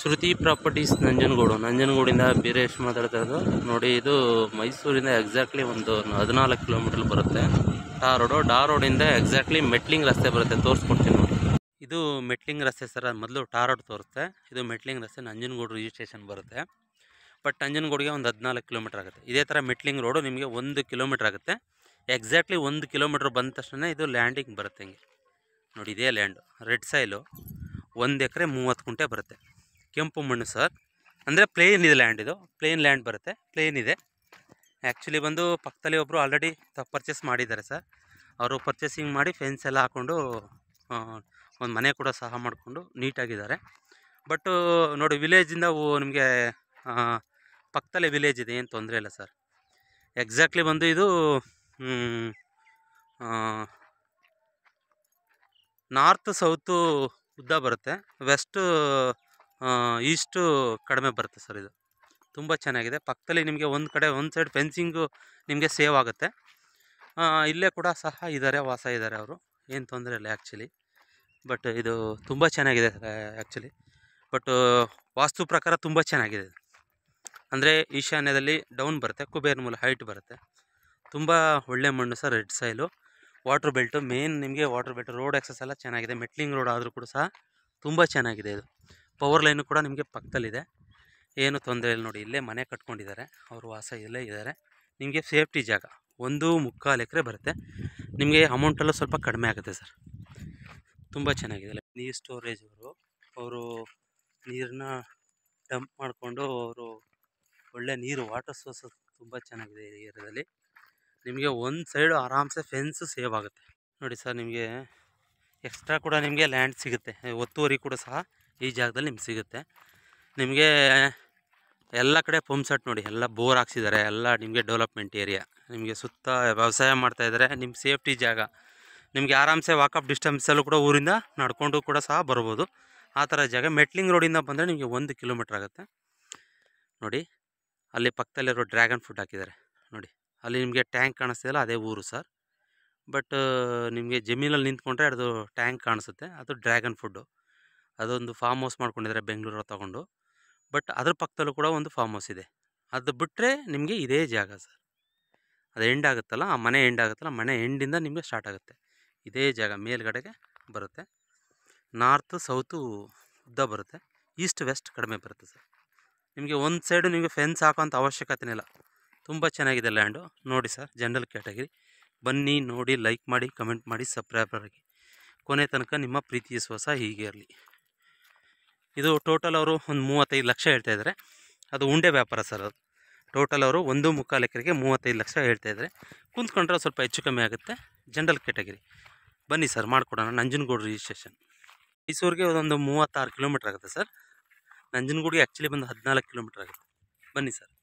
ಶ್ರುತಿ properties Nanjangud ನಂಜನಗೂಡಿಂದ ಬೀರೇಶ್ ಮಾತಾಡ್ತಾ ಇರೋದು ನೋಡಿ ಇದು ಮೈಸೂರಿಂದ ಎಕ್ಸಾಕ್ಟ್ಲಿ ಒಂದು ಹದಿನಾಲ್ಕು ಕಿಲೋಮೀಟರ್ ಬರುತ್ತೆ ಡಾ ರೋಡು ಡಾ ರೋಡಿಂದ ಎಕ್ಸಾಕ್ಟ್ಲಿ ಮೆಟ್ಲಿಂಗ್ ರಸ್ತೆ ಬರುತ್ತೆ ತೋರಿಸ್ಕೊಡ್ತೀನಿ ನೋಡಿ ಇದು ಮೆಟ್ಲಿಂಗ್ ರಸ್ತೆ ಸರ್ ಮೊದಲು ಟಾ ರೋಡ್ ತೋರಿಸುತ್ತೆ ಇದು ಮೆಟ್ಲಿಂಗ್ ರಸ್ತೆ ನಂಜನಗೂಡು ರಿಜಿಸ್ಟ್ರೇಷನ್ ಬರುತ್ತೆ ಬಟ್ ನಂಜನಗೂಡಿಗೆ ಒಂದು ಹದಿನಾಲ್ಕು ಕಿಲೋಮೀಟರ್ ಆಗುತ್ತೆ ಇದೇ ಥರ ಮೆಟ್ಲಿಂಗ್ ರೋಡು ನಿಮಗೆ ಒಂದು ಕಿಲೋಮೀಟ್ರ್ ಆಗುತ್ತೆ ಎಕ್ಸಾಕ್ಟ್ಲಿ ಒಂದು ಕಿಲೋಮೀಟ್ರ್ ಬಂದ ತಕ್ಷಣ ಇದು ಲ್ಯಾಂಡಿಂಗ್ ಬರುತ್ತೆ ಹಿಂಗೆ ನೋಡಿ ಇದೇ ಲ್ಯಾಂಡು ರೆಡ್ ಸೈಲು ಒಂದು ಎಕರೆ ಮೂವತ್ತು ಕುಂಟೆ ಬರುತ್ತೆ ಕೆಂಪು ಮಣ್ಣು ಸರ್ ಅಂದರೆ ಪ್ಲೇನ್ ಇದೆ ಲ್ಯಾಂಡ್ ಇದು ಪ್ಲೇನ್ ಲ್ಯಾಂಡ್ ಬರುತ್ತೆ ಪ್ಲೇನ್ ಇದೆ ಆ್ಯಕ್ಚುಲಿ ಬಂದು ಪಕ್ಕದಲ್ಲಿ ಒಬ್ಬರು ಆಲ್ರೆಡಿ ಪರ್ಚೇಸ್ ಮಾಡಿದ್ದಾರೆ ಸರ್ ಅವರು ಪರ್ಚೇಸಿಂಗ್ ಮಾಡಿ ಫೆನ್ಸ್ ಎಲ್ಲ ಹಾಕ್ಕೊಂಡು ಒಂದು ಮನೆ ಕೂಡ ಸಹ ಮಾಡಿಕೊಂಡು ನೀಟಾಗಿದ್ದಾರೆ ಬಟ್ಟು ನೋಡಿ ವಿಲೇಜಿಂದ ನಿಮಗೆ ಪಕ್ಕದಲ್ಲೇ ವಿಲೇಜ್ ಇದೆ ಏನು ತೊಂದರೆ ಇಲ್ಲ ಸರ್ ಎಕ್ಸಾಕ್ಟ್ಲಿ ಬಂದು ಇದು ನಾರ್ತ್ ಸೌತು ಉದ್ದ ಬರುತ್ತೆ ವೆಸ್ಟು ಇಷ್ಟು ಕಡಿಮೆ ಬರುತ್ತೆ ಸರ್ ಇದು ತುಂಬ ಚೆನ್ನಾಗಿದೆ ಪಕ್ಕದಲ್ಲಿ ನಿಮಗೆ ಒಂದು ಕಡೆ ಒಂದು ಸೈಡ್ ಫೆನ್ಸಿಂಗು ನಿಮಗೆ ಸೇವ್ ಆಗುತ್ತೆ ಇಲ್ಲೇ ಕೂಡ ಸಹ ಇದ್ದಾರೆ ವಾಸ ಇದ್ದಾರೆ ಅವರು ಏನು ತೊಂದರೆ ಇಲ್ಲ ಆ್ಯಕ್ಚುಲಿ ಬಟ್ ಇದು ತುಂಬ ಚೆನ್ನಾಗಿದೆ ಆ್ಯಕ್ಚುಲಿ ಬಟ್ ವಾಸ್ತು ಪ್ರಕಾರ ತುಂಬ ಚೆನ್ನಾಗಿದೆ ಅಂದರೆ ಈಶಾನ್ಯದಲ್ಲಿ ಡೌನ್ ಬರುತ್ತೆ ಕುಬೇರ್ ಮೂಲ ಹೈಟ್ ಬರುತ್ತೆ ತುಂಬ ಒಳ್ಳೆ ಮಣ್ಣು sir red soil water belt main ನಿಮಗೆ ವಾಟ್ರ್ ಬೆಲ್ಟ್ ರೋಡ್ ಆ್ಯಕ್ಸಸ್ ಎಲ್ಲ ಚೆನ್ನಾಗಿದೆ ಮೆಟ್ಲಿಂಗ್ ರೋಡ್ ಆದರೂ ಕೂಡ ಸಹ ತುಂಬ ಚೆನ್ನಾಗಿದೆ ಇದು ಪವರ್ ಲೈನು ಕೂಡ ನಿಮಗೆ ಪಕ್ಕದಲ್ಲಿದೆ ಏನು ತೊಂದರೆ ಇಲ್ಲ ನೋಡಿ ಇಲ್ಲೇ ಮನೆ ಕಟ್ಕೊಂಡಿದ್ದಾರೆ ಅವರು ವಾಸ ಇಲ್ಲೇ ಇದ್ದಾರೆ ನಿಮಗೆ ಸೇಫ್ಟಿ ಜಾಗ ಒಂದು ಮುಕ್ಕಾಲು ಎಕರೆ ಬರುತ್ತೆ ನಿಮಗೆ ಅಮೌಂಟೆಲ್ಲ ಸ್ವಲ್ಪ ಕಡಿಮೆ ಆಗುತ್ತೆ ಸರ್ ತುಂಬ ಚೆನ್ನಾಗಿದೆ ನೀರು ಸ್ಟೋರೇಜ್ ಅವರು ಅವರು ನೀರನ್ನ ಡಂಪ್ ಮಾಡಿಕೊಂಡು ಅವರು ಒಳ್ಳೆ ನೀರು ವಾಟರ್ ಸೋರ್ಸ್ ತುಂಬ ಚೆನ್ನಾಗಿದೆ ಈ ಏರಿಯಾದಲ್ಲಿ ನಿಮಗೆ ಒಂದು ಸೈಡು ಆರಾಮ್ಸೆ ಫೆನ್ಸು ಸೇವ್ ಆಗುತ್ತೆ ನೋಡಿ ಸರ್ ನಿಮಗೆ ಎಕ್ಸ್ಟ್ರಾ ಕೂಡ ನಿಮಗೆ ಲ್ಯಾಂಡ್ ಸಿಗುತ್ತೆ ಒತ್ತುವರಿ ಕೂಡ ಸಹ ಈ ಜಾಗದಲ್ಲಿ ನಿಮ್ಗೆ ಸಿಗುತ್ತೆ ನಿಮಗೆ ಎಲ್ಲ ಕಡೆ ಪಂಪ್ ಸೆಟ್ ನೋಡಿ ಎಲ್ಲ ಬೋರ್ ಹಾಕ್ಸಿದ್ದಾರೆ ಎಲ್ಲ ನಿಮಗೆ ಡೆವಲಪ್ಮೆಂಟ್ ಏರಿಯಾ ನಿಮಗೆ ಸುತ್ತ ವ್ಯವಸಾಯ ಮಾಡ್ತಾಯಿದ್ದಾರೆ ನಿಮ್ಮ ಸೇಫ್ಟಿ ಜಾಗ ನಿಮಗೆ ಆರಾಮ್ಸೆ ವಾಕಪ್ ಡಿಸ್ಟೆನ್ಸಲ್ಲೂ ಕೂಡ ಊರಿಂದ ನಡ್ಕೊಂಡು ಕೂಡ ಸಹ ಬರ್ಬೋದು ಆ ಥರ ಜಾಗ ಮೆಟ್ಲಿಂಗ್ ರೋಡಿಂದ ಬಂದರೆ ನಿಮಗೆ ಒಂದು ಕಿಲೋಮೀಟ್ರ್ ಆಗುತ್ತೆ ನೋಡಿ ಅಲ್ಲಿ ಪಕ್ಕದಲ್ಲಿರೋ ಡ್ರ್ಯಾಗನ್ ಫ್ರೂಟ್ ಹಾಕಿದ್ದಾರೆ ನೋಡಿ ಅಲ್ಲಿ ನಿಮಗೆ ಟ್ಯಾಂಕ್ ಕಾಣಿಸ್ತಿಲ್ಲ ಅದೇ ಊರು ಸರ್ ಬಟ್ ನಿಮಗೆ ಜಮೀನಲ್ಲಿ ನಿಂತ್ಕೊಂಡ್ರೆ ಅದು ಟ್ಯಾಂಕ್ ಕಾಣಿಸುತ್ತೆ ಅದು ಡ್ರ್ಯಾಗನ್ ಫುಡ್ಡು ಅದೊಂದು ಫಾರ್ಮ್ ಹೌಸ್ ಮಾಡ್ಕೊಂಡಿದ್ದಾರೆ ಬೆಂಗಳೂರು ತಗೊಂಡು ಬಟ್ ಅದ್ರ ಪಕ್ಕದಲ್ಲೂ ಕೂಡ ಒಂದು ಫಾರ್ಮ್ ಹೌಸ್ ಇದೆ ಅದು ಬಿಟ್ಟರೆ ನಿಮಗೆ ಇದೇ ಜಾಗ ಸರ್ ಅದು ಎಂಡ್ ಆಗುತ್ತಲ್ಲ ಆ ಮನೆ ಎಂಡ್ ಆಗುತ್ತಲ್ಲ ಮನೆ ಎಂಡಿಂದ ನಿಮಗೆ ಸ್ಟಾರ್ಟ್ ಆಗುತ್ತೆ ಇದೇ ಜಾಗ ಮೇಲ್ಗಡೆಗೆ ಬರುತ್ತೆ ನಾರ್ತ್ ಸೌತು ಉದ್ದ ಬರುತ್ತೆ ಈಸ್ಟ್ ವೆಸ್ಟ್ ಕಡಿಮೆ ಬರುತ್ತೆ ಸರ್ ನಿಮಗೆ ಒಂದು ಸೈಡು ನಿಮಗೆ ಫೆನ್ಸ್ ಹಾಕೋಂಥ ಅವಶ್ಯಕತೆ ಇಲ್ಲ ತುಂಬ ಚೆನ್ನಾಗಿದೆ ಲ್ಯಾಂಡು ನೋಡಿ ಸರ್ ಜನರಲ್ ಕ್ಯಾಟಗರಿ ಬನ್ನಿ ನೋಡಿ ಲೈಕ್ ಮಾಡಿ ಕಮೆಂಟ್ ಮಾಡಿ ಸಬ್ಸ್ಕ್ರೈಬ್ ಆಗಿ ಕೊನೆ ತನಕ ನಿಮ್ಮ ಪ್ರೀತಿಯ ಶ್ವಾಸ ಹೀಗೆ ಇರಲಿ ಇದು ಟೋಟಲ್ ಅವರು ಒಂದು ಮೂವತ್ತೈದು ಲಕ್ಷ ಹೇಳ್ತಾ ಇದ್ದಾರೆ ಅದು ಉಂಡೆ ವ್ಯಾಪಾರ ಸರ್ ಅದು ಟೋಟಲ್ ಅವರು ಒಂದು ಮುಕ್ಕಾಲು ಎಕರೆಗೆ ಮೂವತ್ತೈದು ಲಕ್ಷ ಹೇಳ್ತಾ ಇದ್ದಾರೆ ಕುಂತ್ಕೊಂಡ್ರೆ ಸ್ವಲ್ಪ ಹೆಚ್ಚು ಕಮ್ಮಿ ಆಗುತ್ತೆ ಜನರಲ್ ಕ್ಯಾಟಗರಿ ಬನ್ನಿ ಸರ್ ಮಾಡಿಕೊಡೋಣ ನಂಜನಗೂಡು ರಿಜಿಸ್ಟ್ರೇಷನ್ ಮೈಸೂರಿಗೆ ಒಂದು ಮೂವತ್ತಾರು ಕಿಲೋಮೀಟ್ರ್ ಆಗುತ್ತೆ ಸರ್ ನಂಜನಗೂಡಿಗೆ ಆ್ಯಕ್ಚುಲಿ ಬಂದು ಹದಿನಾಲ್ಕು ಕಿಲೋಮೀಟ್ರ್ ಆಗುತ್ತೆ ಬನ್ನಿ ಸರ್